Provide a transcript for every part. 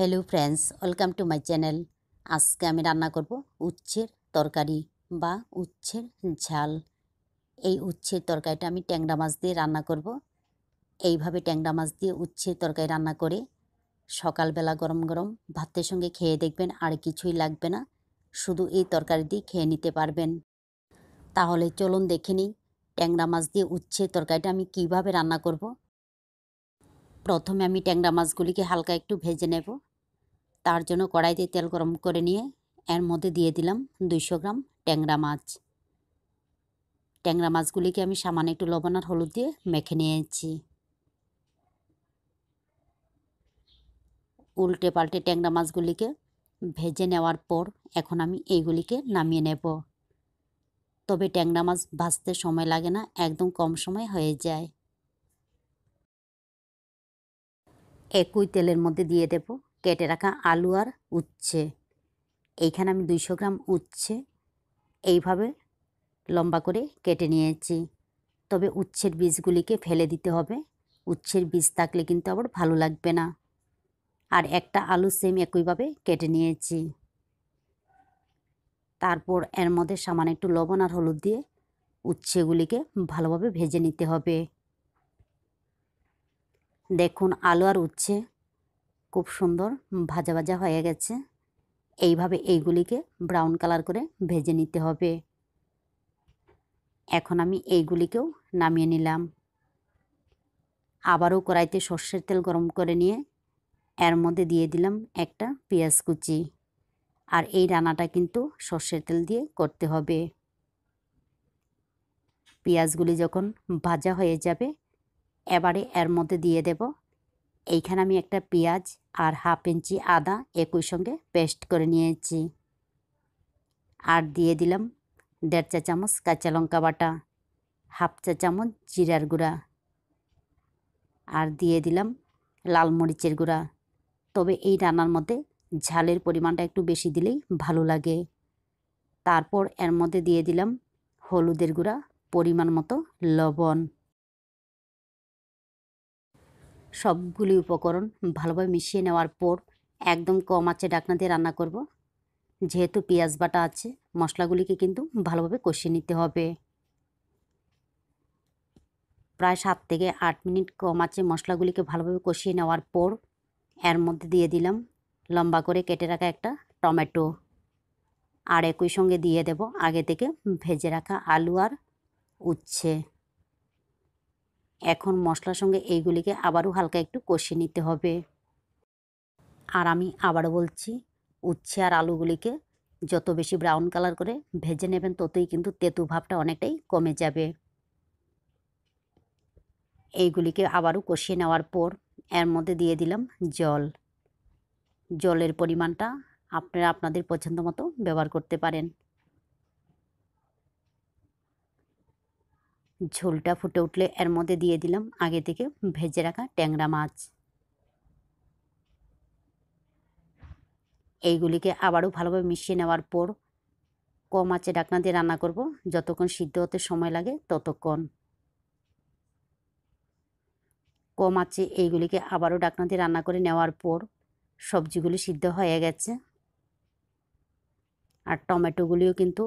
Hello friends welcome to my channel আজকে আমি রান্না করব উচ্ছের তরকারি বা উচ্ছের ঝাল এই উচ্ছের তরকারিটা আমি ট্যাংরা মাছ দিয়ে রান্না করব এইভাবে ট্যাংরা মাছ দিয়ে উচ্ছের তরকারি রান্না করে সকালবেলা গরম গরম ভাতের সঙ্গে খেয়ে দেখবেন আর কিছুই লাগবে না শুধু এই তরকারি দিয়ে খেয়ে নিতে পারবেন তাহলে চলুন দেখে নিই ট্যাংরা মাছ দিয়ে উচ্ছে তরকারিটা আমি কিভাবে রান্না করব প্রথমে আমি ট্যাংরা মাছগুলিকে হালকা একটু ভেজে নেব তার জন্য কড়াইতে তেল গরম করে নিয়ে এর মধ্যে দিয়ে দিলাম দুইশো গ্রাম ট্যাংরা মাছ ট্যাংরা মাছগুলিকে আমি সামান্য একটু লবণ আর হলুদ দিয়ে মেখে নিয়েছি উল্টে পাল্টে ট্যাংরা মাছগুলিকে ভেজে নেওয়ার পর এখন আমি এইগুলিকে নামিয়ে নেব তবে ট্যাংরা মাছ ভাজতে সময় লাগে না একদম কম সময় হয়ে যায় একই তেলের মধ্যে দিয়ে দেবো কেটে রাখা আলু আর উচ্ছে এইখানে আমি দুইশো গ্রাম উচ্ছে এইভাবে লম্বা করে কেটে নিয়েছি তবে উচ্ছের বীজগুলিকে ফেলে দিতে হবে উচ্ছের বীজ থাকলে কিন্তু আবার ভালো লাগবে না আর একটা আলু সেম একইভাবে কেটে নিয়েছি তারপর এর মধ্যে সামান্য একটু লবণ আর হলুদ দিয়ে উচ্ছেগুলিকে ভালোভাবে ভেজে নিতে হবে দেখুন আলু আর উচ্ছে খুব সুন্দর ভাজা ভাজা হয়ে গেছে এইভাবে এইগুলিকে ব্রাউন কালার করে ভেজে নিতে হবে এখন আমি এইগুলিকেও নামিয়ে নিলাম আবারও কড়াইতে সর্ষের তেল গরম করে নিয়ে এর মধ্যে দিয়ে দিলাম একটা পেঁয়াজ কুচি আর এই রান্নাটা কিন্তু সর্ষের তেল দিয়ে করতে হবে পেঁয়াজগুলি যখন ভাজা হয়ে যাবে এবারে এর মধ্যে দিয়ে দেব এইখানে আমি একটা পেঁয়াজ আর হাফ ইঞ্চি আদা একই সঙ্গে পেস্ট করে নিয়েছি আর দিয়ে দিলাম দেড় চা চামচ কাঁচা লঙ্কা বাটা হাফ চা চামচ জিরার গুঁড়া আর দিয়ে দিলাম লাল মরিচের গুঁড়া তবে এই রান্নার মধ্যে ঝালের পরিমাণটা একটু বেশি দিলেই ভালো লাগে তারপর এর মধ্যে দিয়ে দিলাম হলুদের গুঁড়া পরিমাণ মতো লবণ সবগুলি উপকরণ ভালোভাবে মিশিয়ে নেওয়ার পর একদম কম আছে ডাকনা দিয়ে রান্না করব। যেহেতু পেঁয়াজ বাটা আছে মশলাগুলিকে কিন্তু ভালোভাবে কষিয়ে নিতে হবে প্রায় সাত থেকে আট মিনিট কম আছে মশলাগুলিকে ভালোভাবে কষিয়ে নেওয়ার পর এর মধ্যে দিয়ে দিলাম লম্বা করে কেটে রাখা একটা টমেটো আর একই সঙ্গে দিয়ে দেব আগে থেকে ভেজে রাখা আলু আর উচ্ছে এখন মশলার সঙ্গে এইগুলিকে আবারও হালকা একটু কষিয়ে নিতে হবে আর আমি আবারও বলছি উচ্ছে আর আলুগুলিকে যত বেশি ব্রাউন কালার করে ভেজে নেবেন ততই কিন্তু তেঁতু ভাবটা অনেকটাই কমে যাবে এইগুলিকে আবারও কষিয়ে নেওয়ার পর এর মধ্যে দিয়ে দিলাম জল জলের পরিমাণটা আপনারা আপনাদের পছন্দ মতো ব্যবহার করতে পারেন ঝোলটা ফুটে উঠলে এর মধ্যে দিয়ে দিলাম আগে থেকে ভেজে রাখা ট্যাংরা মাছ এইগুলিকে আবারও ভালোভাবে মিশিয়ে নেওয়ার পর কম আছে ডাকনা দিয়ে রান্না করব যতক্ষণ সিদ্ধ হতে সময় লাগে ততক্ষণ কম আছে এইগুলিকে আবারও ডাকনা দিয়ে রান্না করে নেওয়ার পর সবজিগুলি সিদ্ধ হয়ে গেছে আর টমেটোগুলিও কিন্তু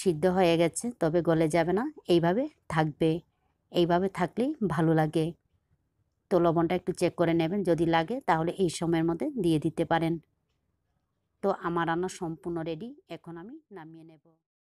সিদ্ধ হয়ে গেছে তবে গলে যাবে না এইভাবে থাকবে এইভাবে থাকলেই ভালো লাগে তো লবণটা একটু চেক করে নেবেন যদি লাগে তাহলে এই সময়ের মধ্যে দিয়ে দিতে পারেন তো আমার রান্না সম্পূর্ণ রেডি এখন আমি নামিয়ে নেব